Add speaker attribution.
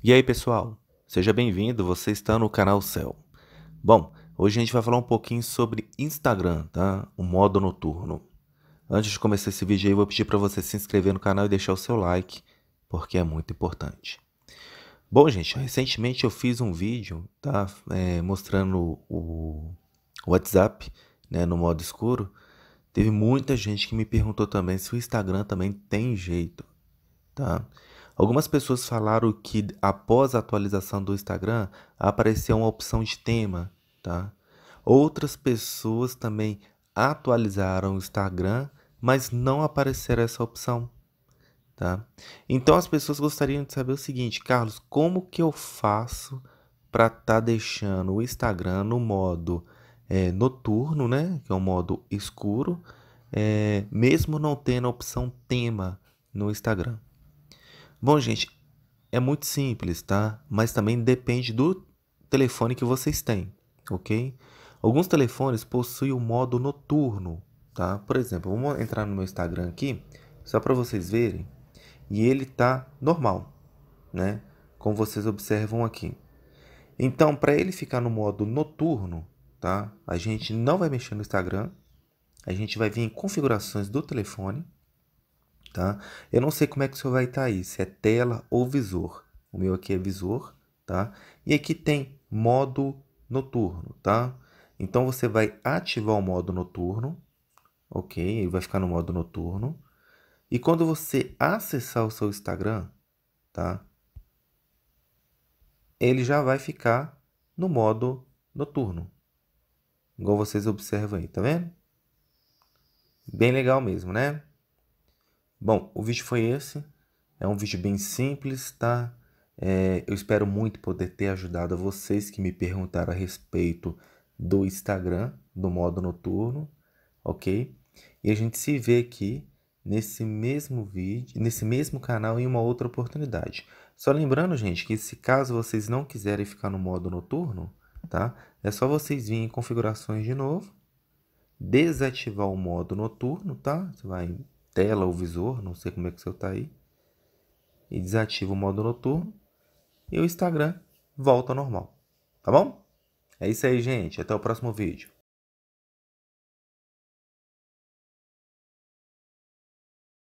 Speaker 1: E aí pessoal, seja bem-vindo, você está no canal Céu. Bom, hoje a gente vai falar um pouquinho sobre Instagram, tá? O modo noturno. Antes de começar esse vídeo aí, vou pedir para você se inscrever no canal e deixar o seu like, porque é muito importante. Bom, gente, recentemente eu fiz um vídeo, tá? É, mostrando o WhatsApp, né? No modo escuro. Teve muita gente que me perguntou também se o Instagram também tem jeito, tá? Tá? Algumas pessoas falaram que após a atualização do Instagram apareceu uma opção de tema, tá? Outras pessoas também atualizaram o Instagram, mas não apareceram essa opção, tá? Então as pessoas gostariam de saber o seguinte, Carlos, como que eu faço para estar tá deixando o Instagram no modo é, noturno, né? Que é o um modo escuro, é, mesmo não tendo a opção tema no Instagram. Bom, gente, é muito simples, tá? Mas também depende do telefone que vocês têm, ok? Alguns telefones possuem o modo noturno, tá? Por exemplo, vamos entrar no meu Instagram aqui, só para vocês verem, e ele tá normal, né? Como vocês observam aqui. Então, para ele ficar no modo noturno, tá? A gente não vai mexer no Instagram, a gente vai vir em configurações do telefone, tá? Eu não sei como é que o senhor vai estar tá aí, se é tela ou visor. O meu aqui é visor, tá? E aqui tem modo noturno, tá? Então você vai ativar o modo noturno, ok? Ele vai ficar no modo noturno. E quando você acessar o seu Instagram, tá? Ele já vai ficar no modo noturno. Igual vocês observam aí, tá vendo? Bem legal mesmo, né? Bom, o vídeo foi esse. É um vídeo bem simples, tá? É, eu espero muito poder ter ajudado vocês que me perguntaram a respeito do Instagram, do modo noturno, ok? E a gente se vê aqui nesse mesmo vídeo, nesse mesmo canal em uma outra oportunidade. Só lembrando, gente, que se caso vocês não quiserem ficar no modo noturno, tá? É só vocês virem em configurações de novo, desativar o modo noturno, tá? Você vai tela ou visor, não sei como é que o seu está aí, e desativa o modo noturno e o Instagram volta ao normal, tá bom? É isso aí, gente. Até o próximo vídeo.